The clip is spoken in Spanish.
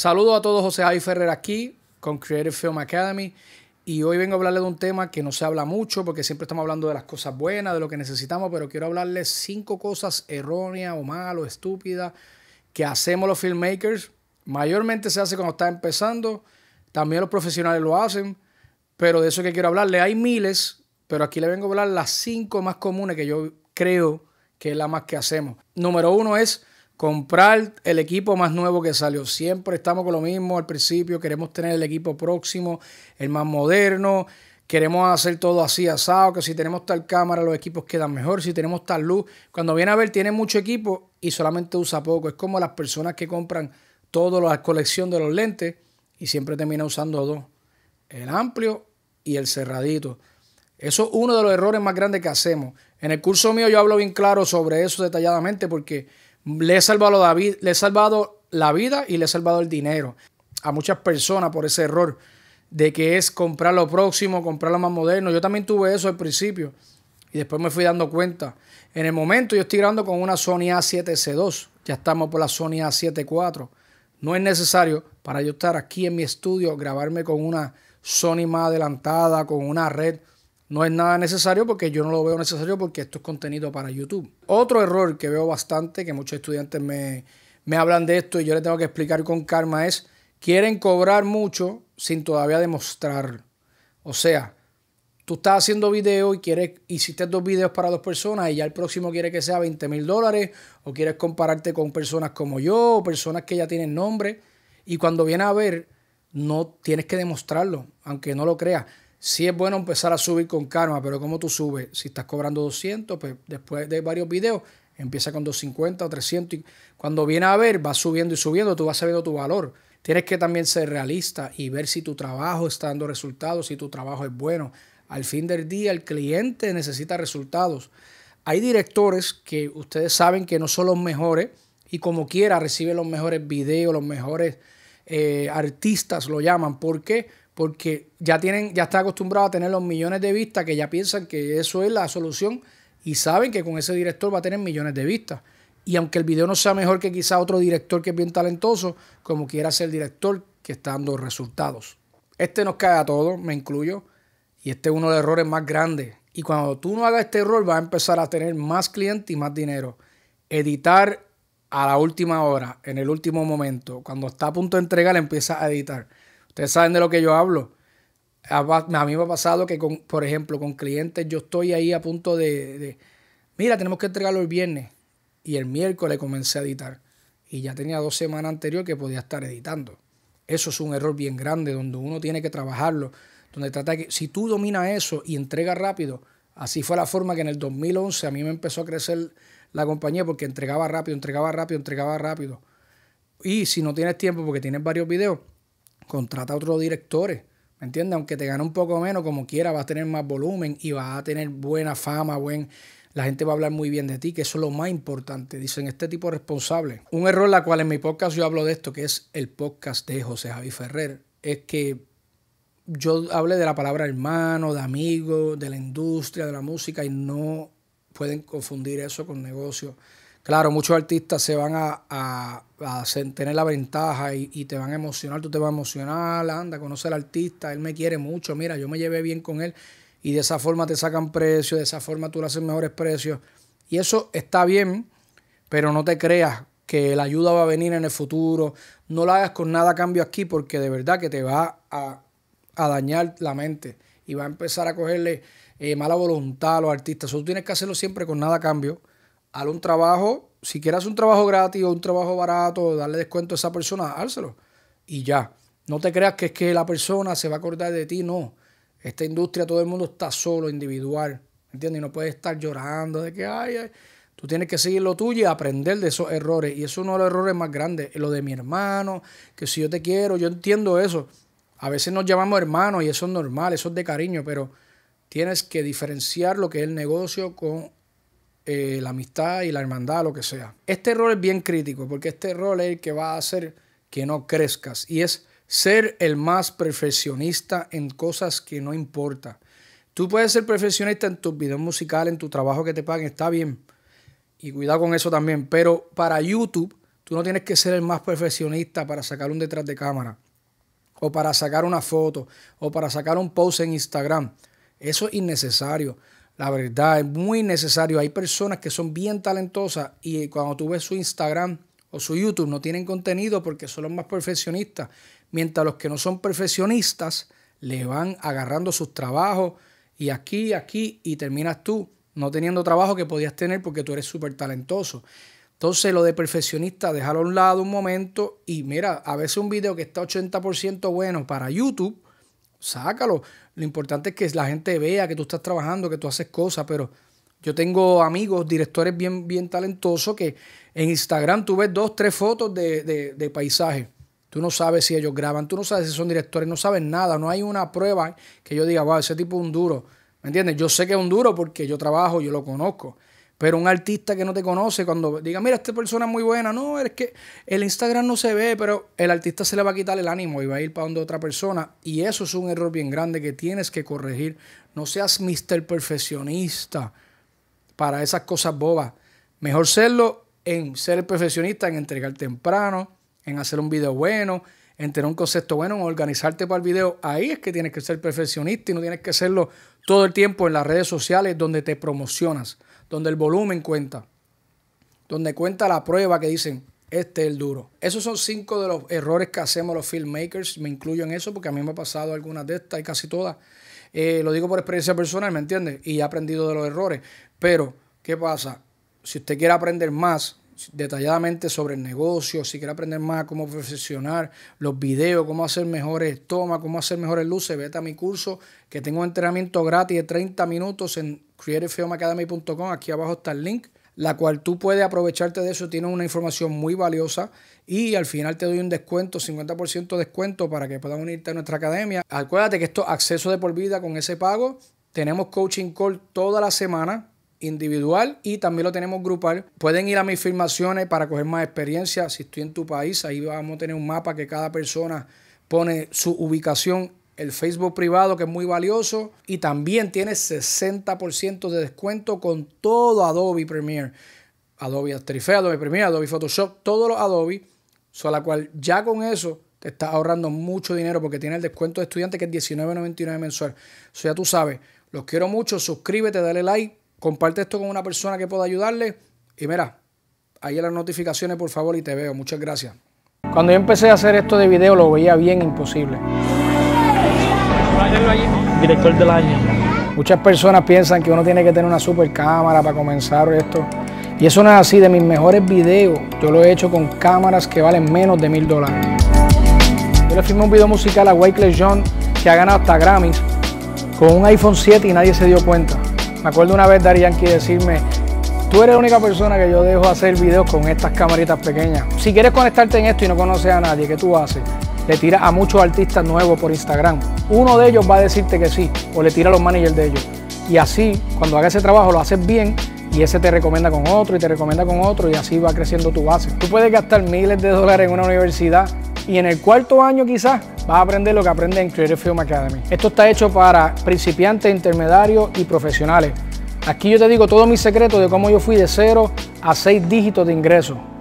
Saludos a todos, José Javi Ferrer aquí con Creative Film Academy y hoy vengo a hablarles de un tema que no se habla mucho porque siempre estamos hablando de las cosas buenas, de lo que necesitamos, pero quiero hablarles cinco cosas erróneas o malas o estúpidas que hacemos los filmmakers. Mayormente se hace cuando está empezando, también los profesionales lo hacen, pero de eso que quiero hablarles hay miles, pero aquí le vengo a hablar las cinco más comunes que yo creo que es la más que hacemos. Número uno es comprar el equipo más nuevo que salió. Siempre estamos con lo mismo al principio, queremos tener el equipo próximo, el más moderno, queremos hacer todo así asado, que si tenemos tal cámara los equipos quedan mejor, si tenemos tal luz. Cuando viene a ver, tiene mucho equipo y solamente usa poco. Es como las personas que compran toda la colección de los lentes y siempre termina usando dos, el amplio y el cerradito. Eso es uno de los errores más grandes que hacemos. En el curso mío yo hablo bien claro sobre eso detalladamente porque le he salvado, David, le he salvado la vida y le he salvado el dinero a muchas personas por ese error de que es comprar lo próximo, comprar lo más moderno. Yo también tuve eso al principio y después me fui dando cuenta. En el momento yo estoy grabando con una Sony A7C2, ya estamos por la Sony A7 No es necesario para yo estar aquí en mi estudio, grabarme con una Sony más adelantada, con una red no es nada necesario porque yo no lo veo necesario porque esto es contenido para YouTube. Otro error que veo bastante, que muchos estudiantes me, hablan de esto y yo les tengo que explicar con calma, es quieren cobrar mucho sin todavía demostrar. O sea, tú estás haciendo video y quieres, hiciste dos videos para dos personas y ya el próximo quiere que sea 20 mil dólares o quieres compararte con personas como yo o personas que ya tienen nombre y cuando viene a ver no tienes que demostrarlo, aunque no lo creas. Sí es bueno empezar a subir con karma pero como tú subes? Si estás cobrando 200, pues después de varios videos, empieza con 250 o 300 y cuando viene a ver, va subiendo y subiendo, tú vas sabiendo tu valor. Tienes que también ser realista y ver si tu trabajo está dando resultados, si tu trabajo es bueno. Al fin del día, el cliente necesita resultados. Hay directores que ustedes saben que no son los mejores y como quiera reciben los mejores videos, los mejores eh, artistas, lo llaman. ¿Por qué? porque ya tienen, ya está acostumbrado a tener los millones de vistas que ya piensan que eso es la solución y saben que con ese director va a tener millones de vistas. Y aunque el video no sea mejor que quizá otro director que es bien talentoso, como quiera ser el director que está dando resultados. Este nos cae a todos, me incluyo, y este es uno de los errores más grandes. Y cuando tú no hagas este error, vas a empezar a tener más clientes y más dinero. Editar a la última hora, en el último momento, cuando está a punto de entregar, empieza a editar. Ustedes saben de lo que yo hablo. A, mí me ha pasado que, por ejemplo, con clientes yo estoy ahí a punto de, mira, tenemos que entregarlo el viernes. Y el miércoles comencé a editar. Y ya tenía dos semanas anterior que podía estar editando. Eso es un error bien grande donde uno tiene que trabajarlo. Donde trata que, si tú dominas eso y entregas rápido, así fue la forma que en el 2011 a mí me empezó a crecer la compañía porque entregaba rápido, entregaba rápido, entregaba rápido. Y si no tienes tiempo porque tienes varios videos, contrata a otros directores. ¿Me entiendes? Aunque te gane un poco menos, como quiera, vas a tener más volumen y vas a tener buena fama, buen. La gente va a hablar muy bien de ti, que eso es lo más importante. Dicen este tipo responsable. Un error, la cual en mi podcast yo hablo de esto, que es el podcast de José Javi Ferrer, es que yo hablé de la palabra hermano, de amigo, de la industria, de la música, y no pueden confundir eso con negocio. Claro, muchos artistas se van a, a, tener la ventaja y, te van a emocionar, tú te vas a emocionar, anda, conoce al artista, él me quiere mucho, mira, yo me llevé bien con él y de esa forma te sacan precios, de esa forma tú le haces mejores precios. Y eso está bien, pero no te creas que la ayuda va a venir en el futuro, no la hagas con nada a cambio aquí porque de verdad que te va a, a dañar la mente y va a empezar a cogerle eh, mala voluntad a los artistas. Eso tienes que hacerlo siempre con nada a cambio haz un trabajo, si quieres un trabajo gratis o un trabajo barato, darle descuento a esa persona, hárselo. Y ya. No te creas que es que la persona se va a acordar de ti, no. Esta industria todo el mundo está solo, individual. ¿Entiendes? Y no puedes estar llorando de que, ay, ay. Tú tienes que seguir lo tuyo y aprender de esos errores. Y eso es uno de los errores más grandes. Lo de mi hermano, que si yo te quiero, yo entiendo eso. A veces nos llamamos hermanos y eso es normal, eso es de cariño, pero tienes que diferenciar lo que es el negocio con eh, la amistad y la hermandad, lo que sea. Este rol es bien crítico porque este rol es el que va a hacer que no crezcas y es ser el más perfeccionista en cosas que no importa. Tú puedes ser perfeccionista en tus videos musicales, en tu trabajo que te paguen, está bien. Y cuidado con eso también. Pero para YouTube, tú no tienes que ser el más perfeccionista para sacar un detrás de cámara, o para sacar una foto, o para sacar un post en Instagram. Eso es innecesario. La verdad, es muy necesario. Hay personas que son bien talentosas y cuando tú ves su Instagram o su YouTube no tienen contenido porque son los más perfeccionistas. Mientras los que no son perfeccionistas le van agarrando sus trabajos y aquí, aquí y terminas tú no teniendo trabajo que podías tener porque tú eres súper talentoso. Entonces lo de perfeccionista, déjalo a un lado un momento y mira, a veces un video que está 80% bueno para YouTube sácalo. Lo importante es que la gente vea que tú estás trabajando, que tú haces cosas, pero yo tengo amigos, directores bien, bien talentosos que en Instagram tú ves dos, tres fotos de, de, de paisaje. Tú no sabes si ellos graban, tú no sabes si son directores, no sabes nada, no hay una prueba que yo diga, wow, ese tipo es un duro. ¿Me entiendes? Yo sé que es un duro porque yo trabajo, yo lo conozco. Pero un artista que no te conoce, cuando diga, mira, esta persona es muy buena, no, es que el Instagram no se ve, pero el artista se le va a quitar el ánimo y va a ir para donde otra persona. Y eso es un error bien grande que tienes que corregir. No seas mister Perfeccionista para esas cosas bobas. Mejor serlo en ser el perfeccionista, en entregar temprano, en hacer un video bueno, en tener un concepto bueno, en organizarte para el video. Ahí es que tienes que ser perfeccionista y no tienes que serlo todo el tiempo en las redes sociales donde te promocionas donde el volumen cuenta, donde cuenta la prueba que dicen, este es el duro. Esos son cinco de los errores que hacemos los filmmakers, me incluyo en eso porque a mí me ha pasado algunas de estas y casi todas. Eh, lo digo por experiencia personal, ¿me entiendes? Y he aprendido de los errores. Pero, ¿qué pasa? Si usted quiere aprender más detalladamente sobre el negocio, si quiere aprender más cómo profesionar los videos, cómo hacer mejores tomas, cómo hacer mejores luces, vete a mi curso que tengo un entrenamiento gratis de 30 minutos en creativefilmacademy.com, aquí abajo está el link, la cual tú puedes aprovecharte de eso, tiene una información muy valiosa y al final te doy un descuento, 50% descuento para que puedas unirte a nuestra academia. Acuérdate que esto acceso de por vida con ese pago, tenemos coaching call toda la semana, individual y también lo tenemos grupal. Pueden ir a mis filmaciones para coger más experiencia. Si estoy en tu país, ahí vamos a tener un mapa que cada persona pone su ubicación el Facebook privado que es muy valioso y también tiene 60% de descuento con todo Adobe Premiere, Adobe After Adobe Premiere, Adobe Photoshop, todos los Adobe, a la cual ya con eso te estás ahorrando mucho dinero porque tiene el descuento de estudiante que es $19.99 mensual. o sea tú sabes, los quiero mucho, suscríbete, dale like, comparte esto con una persona que pueda ayudarle y mira, ahí las notificaciones por favor y te veo. Muchas gracias. Cuando yo empecé a hacer esto de video lo veía bien imposible. Director del año. Muchas personas piensan que uno tiene que tener una super cámara para comenzar esto. Y eso no es así, de mis mejores videos, yo lo he hecho con cámaras que valen menos de mil dólares. Yo le filmé un video musical a Wyclef John que ha ganado hasta Grammys con un iPhone 7 y nadie se dio cuenta. Me acuerdo una vez Darían que decirme, tú eres la única persona que yo dejo hacer videos con estas camaritas pequeñas. Si quieres conectarte en esto y no conoces a nadie, ¿qué tú haces? Le tiras a muchos artistas nuevos por Instagram uno de ellos va a decirte que sí o le tira los managers de ellos. Y así, cuando hagas ese trabajo, lo haces bien y ese te recomienda con otro y te recomienda con otro y así va creciendo tu base. Tú puedes gastar miles de dólares en una universidad y en el cuarto año quizás vas a aprender lo que aprendes en Creative Film Academy. Esto está hecho para principiantes, intermediarios y profesionales. Aquí yo te digo todos mis secretos de cómo yo fui de cero a seis dígitos de ingreso.